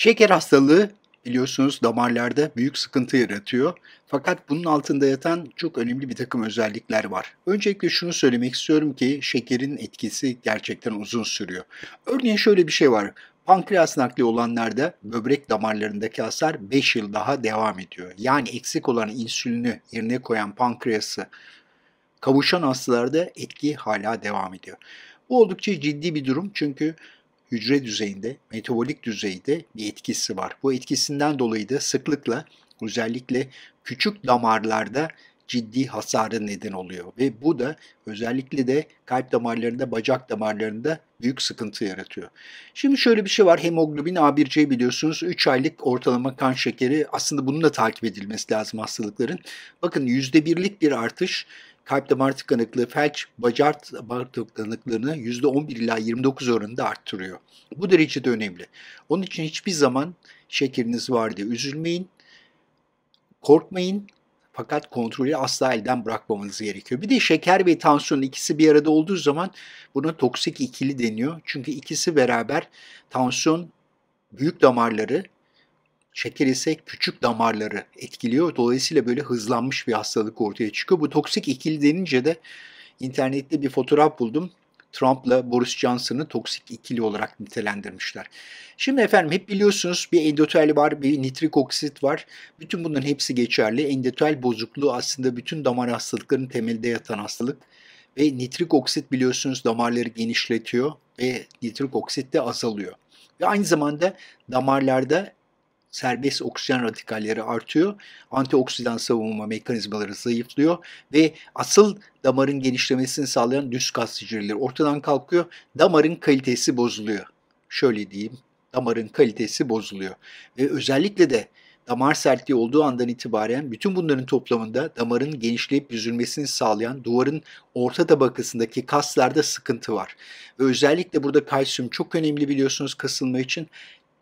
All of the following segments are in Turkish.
Şeker hastalığı biliyorsunuz damarlarda büyük sıkıntı yaratıyor. Fakat bunun altında yatan çok önemli bir takım özellikler var. Öncelikle şunu söylemek istiyorum ki şekerin etkisi gerçekten uzun sürüyor. Örneğin şöyle bir şey var. Pankreas nakli olanlarda böbrek damarlarındaki hasar 5 yıl daha devam ediyor. Yani eksik olan insülini yerine koyan pankreası kavuşan hastalarda etki hala devam ediyor. Bu oldukça ciddi bir durum çünkü hücre düzeyinde, metabolik düzeyde bir etkisi var. Bu etkisinden dolayı da sıklıkla özellikle küçük damarlarda ciddi hasarı neden oluyor ve bu da özellikle de kalp damarlarında, bacak damarlarında büyük sıkıntı yaratıyor. Şimdi şöyle bir şey var. Hemoglobin A1C biliyorsunuz 3 aylık ortalama kan şekeri aslında bunun da takip edilmesi lazım hastalıkların. Bakın %1'lik bir artış kalp damar tıkanıklığı, felç, bacak damar tıkanıklarını %11 ila 29 oranında arttırıyor. Bu derece de önemli. Onun için hiçbir zaman şekeriniz var diye üzülmeyin, korkmayın fakat kontrolü asla elden bırakmamanız gerekiyor. Bir de şeker ve tansiyon ikisi bir arada olduğu zaman buna toksik ikili deniyor. Çünkü ikisi beraber tansiyon büyük damarları Şeker ise küçük damarları etkiliyor. Dolayısıyla böyle hızlanmış bir hastalık ortaya çıkıyor. Bu toksik ikili denince de internette bir fotoğraf buldum. Trump'la Boris Johnson'ı toksik ikili olarak nitelendirmişler. Şimdi efendim hep biliyorsunuz bir endotel var, bir nitrik oksit var. Bütün bunların hepsi geçerli. Endotel bozukluğu aslında bütün damar hastalıklarının temelde yatan hastalık. Ve nitrik oksit biliyorsunuz damarları genişletiyor ve nitrik oksit de azalıyor. Ve aynı zamanda damarlarda serbest oksijen radikalleri artıyor. Antioksidan savunma mekanizmaları zayıflıyor ve asıl damarın genişlemesini sağlayan düz kas hücreleri ortadan kalkıyor. Damarın kalitesi bozuluyor. Şöyle diyeyim, damarın kalitesi bozuluyor. Ve özellikle de damar sertliği olduğu andan itibaren bütün bunların toplamında damarın genişleyip büzülmesini sağlayan duvarın orta tabakasındaki kaslarda sıkıntı var. Ve özellikle burada kalsiyum çok önemli biliyorsunuz kasılma için.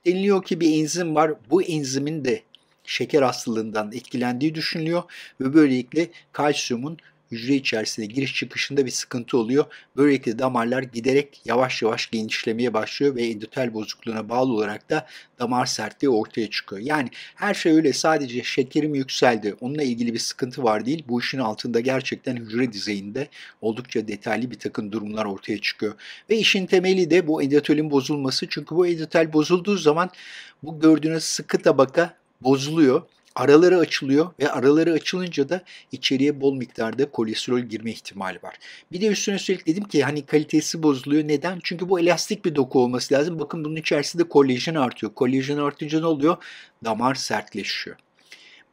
Deniliyor ki bir enzim var. Bu enzimin de şeker hastalığından etkilendiği düşünülüyor ve böylelikle kalsiyumun hücre içerisinde giriş çıkışında bir sıkıntı oluyor. Böylelikle damarlar giderek yavaş yavaş genişlemeye başlıyor ve endotel bozukluğuna bağlı olarak da damar sertliği ortaya çıkıyor. Yani her şey öyle sadece şekerim yükseldi onunla ilgili bir sıkıntı var değil. Bu işin altında gerçekten hücre düzeyinde oldukça detaylı bir takım durumlar ortaya çıkıyor. Ve işin temeli de bu endotelin bozulması. Çünkü bu endotel bozulduğu zaman bu gördüğünüz sıkı tabaka bozuluyor Araları açılıyor ve araları açılınca da içeriye bol miktarda kolesterol girme ihtimali var. Bir de üstüne üstelik dedim ki hani kalitesi bozuluyor. Neden? Çünkü bu elastik bir doku olması lazım. Bakın bunun içerisinde kolajen artıyor. Kolajen artınca ne oluyor? Damar sertleşiyor.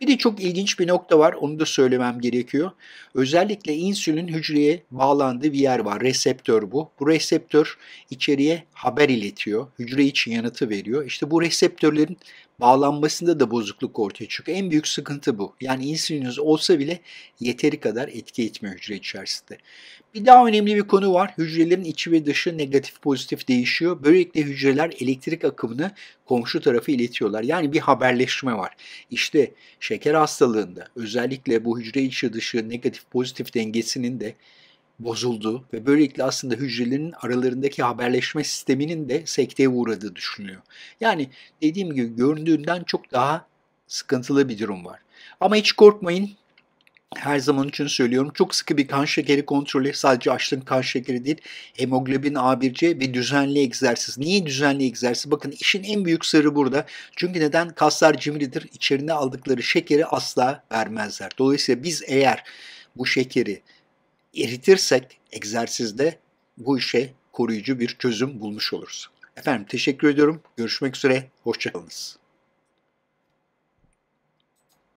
Bir de çok ilginç bir nokta var. Onu da söylemem gerekiyor. Özellikle insülin hücreye bağlandığı bir yer var. Reseptör bu. Bu reseptör içeriye haber iletiyor. Hücre için yanıtı veriyor. İşte bu reseptörlerin bağlanmasında da bozukluk ortaya çıkıyor. En büyük sıkıntı bu. Yani insüliniz olsa bile yeteri kadar etki etmiyor hücre içerisinde. Bir daha önemli bir konu var. Hücrelerin içi ve dışı negatif pozitif değişiyor. Böylelikle hücreler elektrik akımını komşu tarafı iletiyorlar. Yani bir haberleşme var. İşte şeker hastalığında özellikle bu hücre içi dışı negatif pozitif dengesinin de bozuldu ve böylelikle aslında hücrelerin aralarındaki haberleşme sisteminin de sekteye uğradığı düşünülüyor. Yani dediğim gibi göründüğünden çok daha sıkıntılı bir durum var. Ama hiç korkmayın. Her zaman için söylüyorum çok sıkı bir kan şekeri kontrolü sadece açlığın kan şekeri değil hemoglobin A1C ve düzenli egzersiz. Niye düzenli egzersiz? Bakın işin en büyük sırrı burada. Çünkü neden? Kaslar cimridir. İçerine aldıkları şekeri asla vermezler. Dolayısıyla biz eğer bu şekeri eritirsek egzersizde bu işe koruyucu bir çözüm bulmuş oluruz. Efendim teşekkür ediyorum. Görüşmek üzere. Hoşçakalınız.